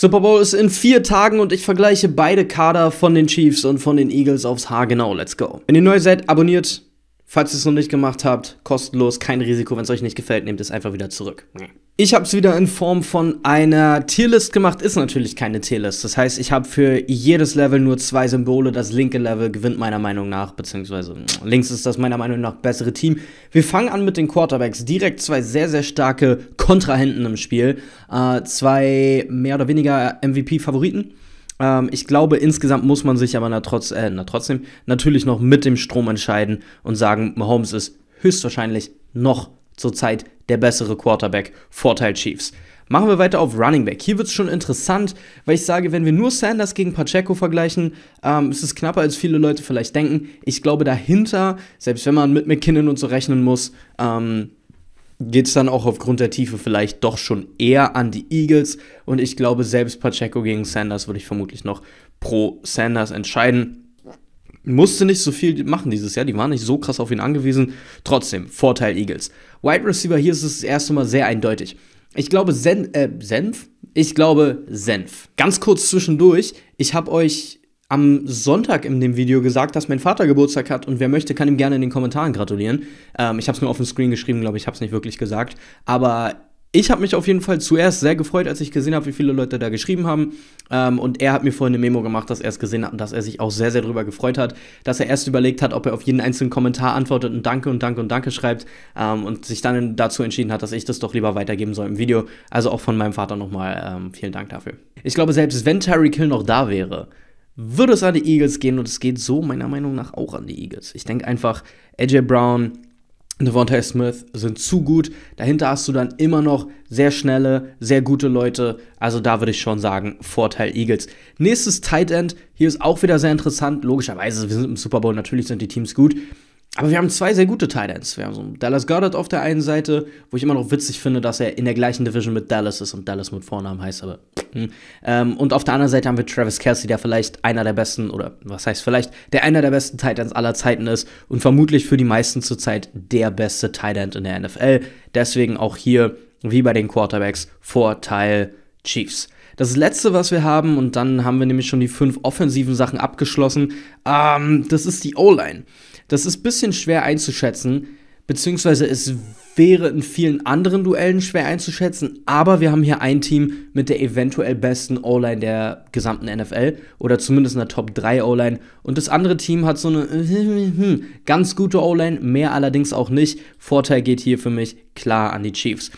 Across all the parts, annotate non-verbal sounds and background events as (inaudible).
Super Bowl ist in vier Tagen und ich vergleiche beide Kader von den Chiefs und von den Eagles aufs Haar genau. Let's go. Wenn ihr neu seid, abonniert Falls ihr es noch nicht gemacht habt, kostenlos, kein Risiko. Wenn es euch nicht gefällt, nehmt es einfach wieder zurück. Ich habe es wieder in Form von einer Tierlist gemacht. Ist natürlich keine Tierlist. Das heißt, ich habe für jedes Level nur zwei Symbole. Das linke Level gewinnt meiner Meinung nach, beziehungsweise links ist das meiner Meinung nach bessere Team. Wir fangen an mit den Quarterbacks. Direkt zwei sehr, sehr starke Kontrahenten im Spiel. Äh, zwei mehr oder weniger MVP-Favoriten. Ähm, ich glaube, insgesamt muss man sich aber na trotz, äh, na trotzdem natürlich noch mit dem Strom entscheiden und sagen, Mahomes ist höchstwahrscheinlich noch zurzeit der bessere Quarterback. Vorteil Chiefs. Machen wir weiter auf Running Back. Hier wird es schon interessant, weil ich sage, wenn wir nur Sanders gegen Pacheco vergleichen, ähm, ist es knapper, als viele Leute vielleicht denken. Ich glaube, dahinter, selbst wenn man mit McKinnon und so rechnen muss, ähm, geht es dann auch aufgrund der Tiefe vielleicht doch schon eher an die Eagles. Und ich glaube, selbst Pacheco gegen Sanders würde ich vermutlich noch pro Sanders entscheiden. Musste nicht so viel machen dieses Jahr, die waren nicht so krass auf ihn angewiesen. Trotzdem, Vorteil Eagles. Wide Receiver, hier ist es das erste Mal sehr eindeutig. Ich glaube, Sen äh, Senf? Ich glaube, Senf. Ganz kurz zwischendurch, ich habe euch am Sonntag in dem Video gesagt, dass mein Vater Geburtstag hat und wer möchte, kann ihm gerne in den Kommentaren gratulieren. Ähm, ich habe es nur auf dem Screen geschrieben, glaube ich, habe es nicht wirklich gesagt. Aber ich habe mich auf jeden Fall zuerst sehr gefreut, als ich gesehen habe, wie viele Leute da geschrieben haben. Ähm, und er hat mir vorhin eine Memo gemacht, dass er es gesehen hat und dass er sich auch sehr, sehr drüber gefreut hat, dass er erst überlegt hat, ob er auf jeden einzelnen Kommentar antwortet und Danke und Danke und Danke schreibt ähm, und sich dann dazu entschieden hat, dass ich das doch lieber weitergeben soll im Video. Also auch von meinem Vater nochmal ähm, vielen Dank dafür. Ich glaube, selbst wenn Terry Kill noch da wäre, würde es an die Eagles gehen und es geht so meiner Meinung nach auch an die Eagles. Ich denke einfach, AJ Brown, Devontae Smith sind zu gut. Dahinter hast du dann immer noch sehr schnelle, sehr gute Leute. Also da würde ich schon sagen, Vorteil Eagles. Nächstes Tight End. Hier ist auch wieder sehr interessant. Logischerweise, wir sind im Super Bowl, natürlich sind die Teams gut. Aber wir haben zwei sehr gute Titans. Wir haben so Dallas Goddard auf der einen Seite, wo ich immer noch witzig finde, dass er in der gleichen Division mit Dallas ist und Dallas mit Vornamen heißt, aber. Hm. Ähm, und auf der anderen Seite haben wir Travis Kelsey, der vielleicht einer der besten, oder was heißt vielleicht, der einer der besten Titans aller Zeiten ist und vermutlich für die meisten zurzeit der beste Titan in der NFL. Deswegen auch hier, wie bei den Quarterbacks, Vorteil Chiefs. Das letzte, was wir haben, und dann haben wir nämlich schon die fünf offensiven Sachen abgeschlossen, ähm, das ist die O-Line. Das ist ein bisschen schwer einzuschätzen, beziehungsweise es wäre in vielen anderen Duellen schwer einzuschätzen, aber wir haben hier ein Team mit der eventuell besten O-Line der gesamten NFL oder zumindest einer Top 3 O-Line und das andere Team hat so eine (laughs) hm, ganz gute O-Line, mehr allerdings auch nicht. Vorteil geht hier für mich klar an die Chiefs.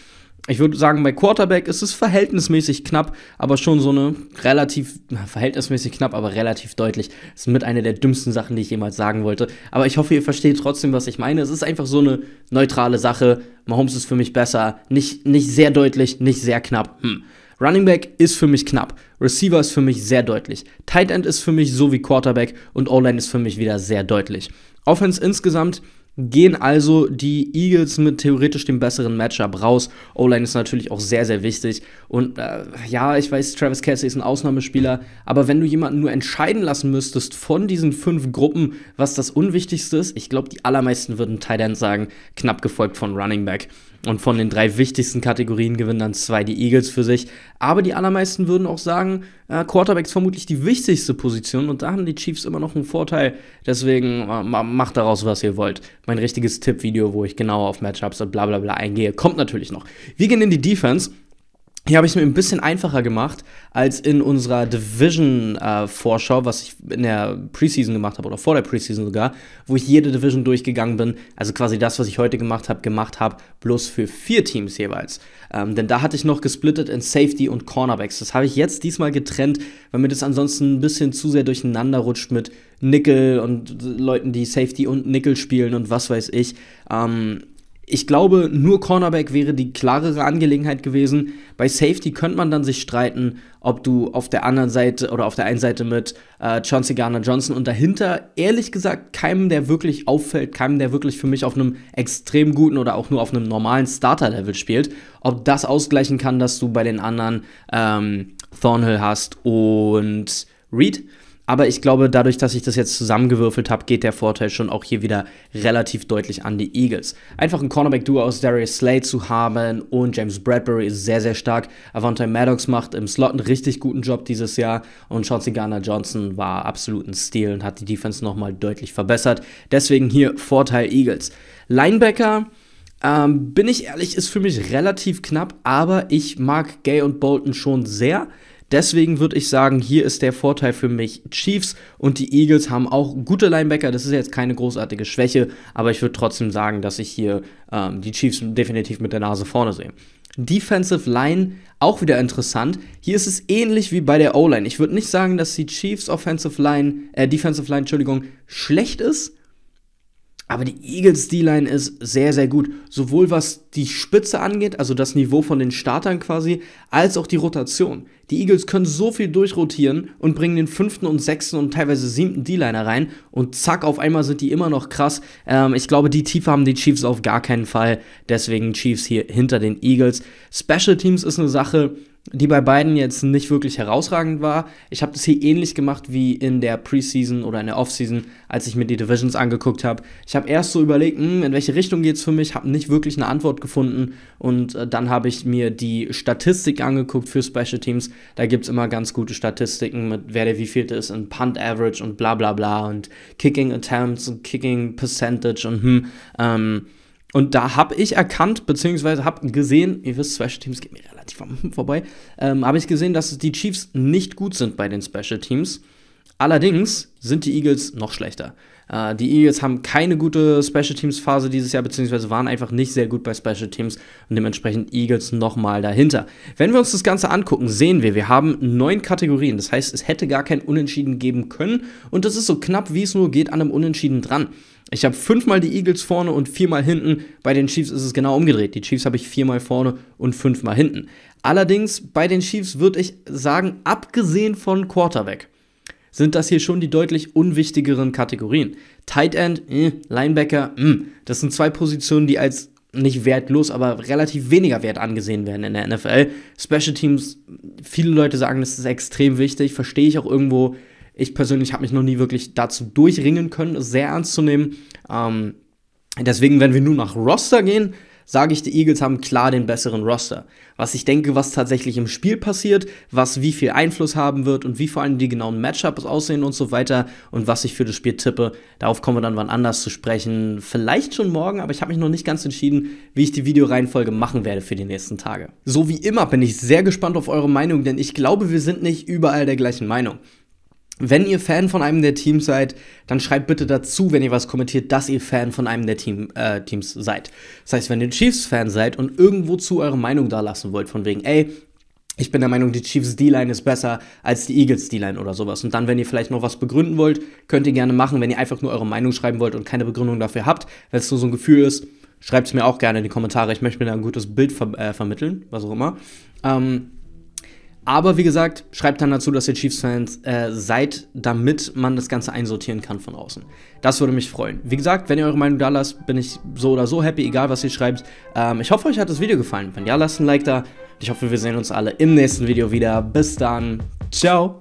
Ich würde sagen, bei Quarterback ist es verhältnismäßig knapp, aber schon so eine relativ, verhältnismäßig knapp, aber relativ deutlich. Das ist mit einer der dümmsten Sachen, die ich jemals sagen wollte. Aber ich hoffe, ihr versteht trotzdem, was ich meine. Es ist einfach so eine neutrale Sache. Mahomes ist für mich besser. Nicht, nicht sehr deutlich, nicht sehr knapp. Hm. Running Back ist für mich knapp. Receiver ist für mich sehr deutlich. Tight End ist für mich so wie Quarterback und O-Line ist für mich wieder sehr deutlich. Offense insgesamt gehen also die Eagles mit theoretisch dem besseren Matchup raus. O-Line ist natürlich auch sehr, sehr wichtig. Und äh, ja, ich weiß, Travis Casey ist ein Ausnahmespieler, aber wenn du jemanden nur entscheiden lassen müsstest von diesen fünf Gruppen, was das Unwichtigste ist, ich glaube, die allermeisten würden Tight End sagen, knapp gefolgt von Running Back. Und von den drei wichtigsten Kategorien gewinnen dann zwei die Eagles für sich. Aber die allermeisten würden auch sagen, äh, Quarterback ist vermutlich die wichtigste Position und da haben die Chiefs immer noch einen Vorteil. Deswegen äh, macht daraus, was ihr wollt. Mein richtiges Tippvideo, wo ich genauer auf Matchups und bla bla bla eingehe, kommt natürlich noch. Wir gehen in die Defense. Hier habe ich es mir ein bisschen einfacher gemacht als in unserer Division-Vorschau, äh, was ich in der Preseason gemacht habe oder vor der Preseason sogar, wo ich jede Division durchgegangen bin. Also quasi das, was ich heute gemacht habe, gemacht habe, bloß für vier Teams jeweils. Ähm, denn da hatte ich noch gesplittet in Safety und Cornerbacks. Das habe ich jetzt diesmal getrennt, weil mir das ansonsten ein bisschen zu sehr durcheinander rutscht mit Nickel und Leuten, die Safety und Nickel spielen und was weiß ich. Ähm, ich glaube, nur Cornerback wäre die klarere Angelegenheit gewesen. Bei Safety könnte man dann sich streiten, ob du auf der anderen Seite oder auf der einen Seite mit äh, Chauncey Garner Johnson und dahinter, ehrlich gesagt, keinem, der wirklich auffällt, keinem, der wirklich für mich auf einem extrem guten oder auch nur auf einem normalen Starter-Level spielt, ob das ausgleichen kann, dass du bei den anderen ähm, Thornhill hast und Reed. Aber ich glaube, dadurch, dass ich das jetzt zusammengewürfelt habe, geht der Vorteil schon auch hier wieder relativ deutlich an die Eagles. Einfach ein Cornerback-Duo aus Darius Slade zu haben und James Bradbury ist sehr, sehr stark. Avante Maddox macht im Slot einen richtig guten Job dieses Jahr und Chauncey Garner Johnson war absolut ein Stil und hat die Defense nochmal deutlich verbessert. Deswegen hier Vorteil Eagles. Linebacker. Ähm, bin ich ehrlich, ist für mich relativ knapp, aber ich mag Gay und Bolton schon sehr. Deswegen würde ich sagen, hier ist der Vorteil für mich. Chiefs und die Eagles haben auch gute Linebacker. Das ist jetzt keine großartige Schwäche, aber ich würde trotzdem sagen, dass ich hier ähm, die Chiefs definitiv mit der Nase vorne sehe. Defensive Line auch wieder interessant. Hier ist es ähnlich wie bei der O-Line. Ich würde nicht sagen, dass die Chiefs Offensive Line, äh, Defensive Line, Entschuldigung, schlecht ist aber die Eagles D-Line ist sehr, sehr gut. Sowohl was die Spitze angeht, also das Niveau von den Startern quasi, als auch die Rotation. Die Eagles können so viel durchrotieren und bringen den fünften und sechsten und teilweise siebten D-Liner rein. Und zack, auf einmal sind die immer noch krass. Ähm, ich glaube, die Tiefe haben die Chiefs auf gar keinen Fall. Deswegen Chiefs hier hinter den Eagles. Special Teams ist eine Sache, die bei beiden jetzt nicht wirklich herausragend war. Ich habe das hier ähnlich gemacht wie in der Preseason oder in der Offseason, als ich mir die Divisions angeguckt habe. Ich habe erst so überlegt, mh, hm, in welche Richtung geht es für mich, habe nicht wirklich eine Antwort gefunden und äh, dann habe ich mir die Statistik angeguckt für Special Teams. Da gibt es immer ganz gute Statistiken mit wer der wievielte ist und Punt Average und bla bla bla und Kicking Attempts und Kicking Percentage und hm. Ähm, und da habe ich erkannt, beziehungsweise habe gesehen, ihr wisst, Special Teams geht mir relativ (laughs) vorbei, ähm, habe ich gesehen, dass die Chiefs nicht gut sind bei den Special Teams. Allerdings sind die Eagles noch schlechter. Äh, die Eagles haben keine gute Special Teams Phase dieses Jahr, beziehungsweise waren einfach nicht sehr gut bei Special Teams und dementsprechend Eagles nochmal dahinter. Wenn wir uns das Ganze angucken, sehen wir, wir haben neun Kategorien. Das heißt, es hätte gar kein Unentschieden geben können und das ist so knapp wie es nur geht an einem Unentschieden dran. Ich habe fünfmal die Eagles vorne und viermal hinten. Bei den Chiefs ist es genau umgedreht. Die Chiefs habe ich viermal vorne und fünfmal hinten. Allerdings bei den Chiefs würde ich sagen, abgesehen von Quarterback sind das hier schon die deutlich unwichtigeren Kategorien. Tight End, äh, Linebacker, mh. Hm. das sind zwei Positionen, die als nicht wertlos, aber relativ weniger wert angesehen werden in der NFL. Special Teams, viele Leute sagen, das ist extrem wichtig, verstehe ich auch irgendwo. Ich persönlich habe mich noch nie wirklich dazu durchringen können, es sehr ernst zu nehmen. Ähm, deswegen, wenn wir nun nach Roster gehen, sage ich, die Eagles haben klar den besseren Roster. Was ich denke, was tatsächlich im Spiel passiert, was wie viel Einfluss haben wird und wie vor allem die genauen Matchups aussehen und so weiter und was ich für das Spiel tippe, darauf kommen wir dann wann anders zu sprechen. Vielleicht schon morgen, aber ich habe mich noch nicht ganz entschieden, wie ich die Videoreihenfolge machen werde für die nächsten Tage. So wie immer bin ich sehr gespannt auf eure Meinung, denn ich glaube, wir sind nicht überall der gleichen Meinung. Wenn ihr Fan von einem der Teams seid, dann schreibt bitte dazu, wenn ihr was kommentiert, dass ihr Fan von einem der Team, äh, Teams seid. Das heißt, wenn ihr Chiefs-Fan seid und irgendwo zu eure Meinung da lassen wollt, von wegen, ey, ich bin der Meinung, die Chiefs D-Line ist besser als die Eagles D-Line oder sowas. Und dann, wenn ihr vielleicht noch was begründen wollt, könnt ihr gerne machen. Wenn ihr einfach nur eure Meinung schreiben wollt und keine Begründung dafür habt, wenn es nur so ein Gefühl ist, schreibt es mir auch gerne in die Kommentare. Ich möchte mir da ein gutes Bild ver äh, vermitteln, was auch immer. Ähm, aber wie gesagt, schreibt dann dazu, dass ihr Chiefs-Fans äh, seid, damit man das Ganze einsortieren kann von außen. Das würde mich freuen. Wie gesagt, wenn ihr eure Meinung da lasst, bin ich so oder so happy, egal was ihr schreibt. Ähm, ich hoffe, euch hat das Video gefallen. Wenn ja, lasst ein Like da. Ich hoffe, wir sehen uns alle im nächsten Video wieder. Bis dann. Ciao.